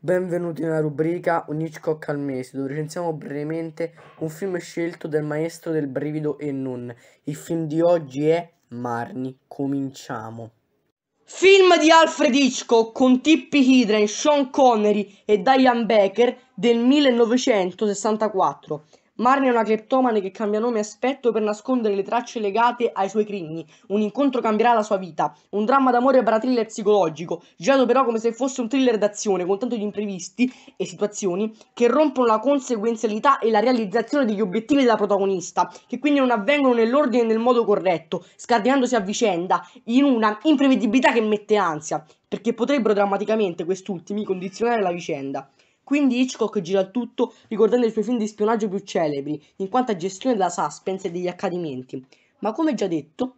Benvenuti nella rubrica Un Hitchcock al mese, dove recensiamo brevemente un film scelto dal maestro del brivido e non. Il film di oggi è Marni. Cominciamo. Film di Alfred Hitchcock con Tippi Hidren, Sean Connery e Diane Becker del 1964. Marnie è una cleptomane che cambia nome e aspetto per nascondere le tracce legate ai suoi crimini. Un incontro cambierà la sua vita. Un dramma d'amore barra thriller psicologico, girato però come se fosse un thriller d'azione, con tanto di imprevisti e situazioni che rompono la conseguenzialità e la realizzazione degli obiettivi della protagonista, che quindi non avvengono nell'ordine e nel modo corretto, scardinandosi a vicenda, in una imprevedibilità che mette ansia, perché potrebbero drammaticamente quest'ultimi condizionare la vicenda. Quindi Hitchcock gira il tutto ricordando i suoi film di spionaggio più celebri, in quanto a gestione della suspense e degli accadimenti. Ma come già detto,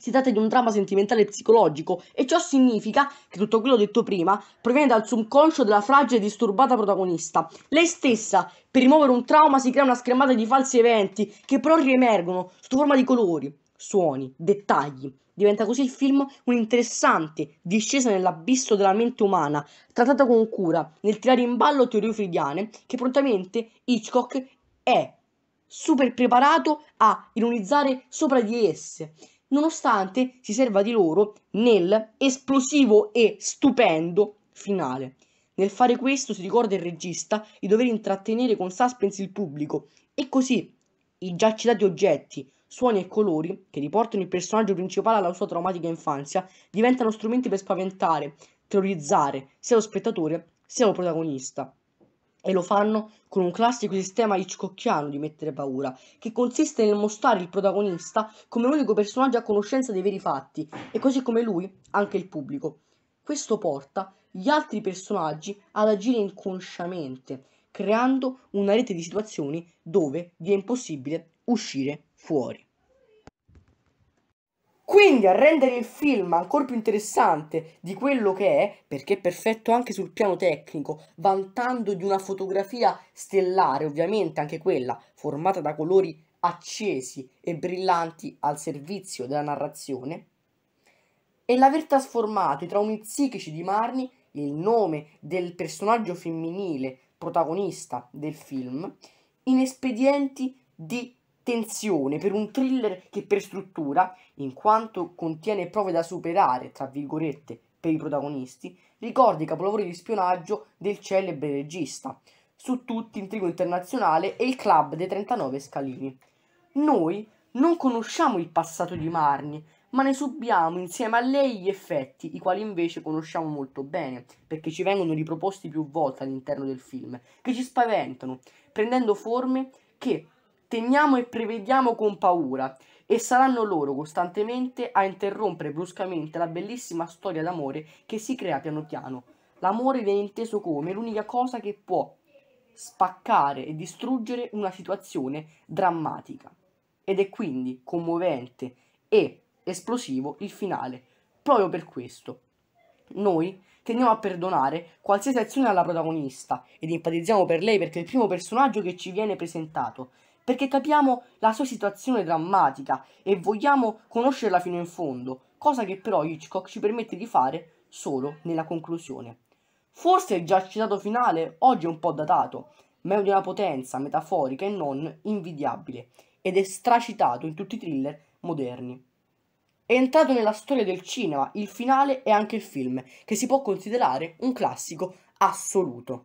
si tratta di un dramma sentimentale e psicologico e ciò significa che tutto quello detto prima proviene dal subconscio della fragile e disturbata protagonista. Lei stessa, per rimuovere un trauma, si crea una schermata di falsi eventi che però riemergono sotto forma di colori, suoni, dettagli. Diventa così il film un'interessante discesa nell'abisso della mente umana, trattata con cura nel tirare in ballo teorie freudiane che prontamente Hitchcock è super preparato a ironizzare sopra di esse nonostante si serva di loro nel esplosivo e stupendo finale. Nel fare questo si ricorda il regista di dover intrattenere con suspense il pubblico e così i già citati oggetti, suoni e colori che riportano il personaggio principale alla sua traumatica infanzia diventano strumenti per spaventare, terrorizzare sia lo spettatore sia lo protagonista. E lo fanno con un classico sistema hitchcockiano di mettere paura, che consiste nel mostrare il protagonista come l'unico personaggio a conoscenza dei veri fatti, e così come lui, anche il pubblico. Questo porta gli altri personaggi ad agire inconsciamente, creando una rete di situazioni dove vi è impossibile uscire fuori. Quindi a rendere il film ancora più interessante di quello che è, perché è perfetto anche sul piano tecnico, vantando di una fotografia stellare, ovviamente anche quella, formata da colori accesi e brillanti al servizio della narrazione, è l'aver trasformato i traumi psichici di Marni, il nome del personaggio femminile protagonista del film, in espedienti di tensione per un thriller che per struttura, in quanto contiene prove da superare, tra virgolette, per i protagonisti, ricorda i capolavori di spionaggio del celebre regista, su tutti Intrigo Internazionale e il Club dei 39 Scalini. Noi non conosciamo il passato di Marnie, ma ne subiamo insieme a lei gli effetti, i quali invece conosciamo molto bene, perché ci vengono riproposti più volte all'interno del film, che ci spaventano, prendendo forme che temiamo e prevediamo con paura e saranno loro costantemente a interrompere bruscamente la bellissima storia d'amore che si crea piano piano. L'amore viene inteso come l'unica cosa che può spaccare e distruggere una situazione drammatica. Ed è quindi commovente e esplosivo il finale. Proprio per questo, noi tendiamo a perdonare qualsiasi azione alla protagonista ed empatizziamo per lei perché è il primo personaggio che ci viene presentato perché capiamo la sua situazione drammatica e vogliamo conoscerla fino in fondo, cosa che però Hitchcock ci permette di fare solo nella conclusione. Forse il già citato finale oggi è un po' datato, ma è di una potenza metaforica e non invidiabile, ed è stracitato in tutti i thriller moderni. È entrato nella storia del cinema, il finale e anche il film, che si può considerare un classico assoluto.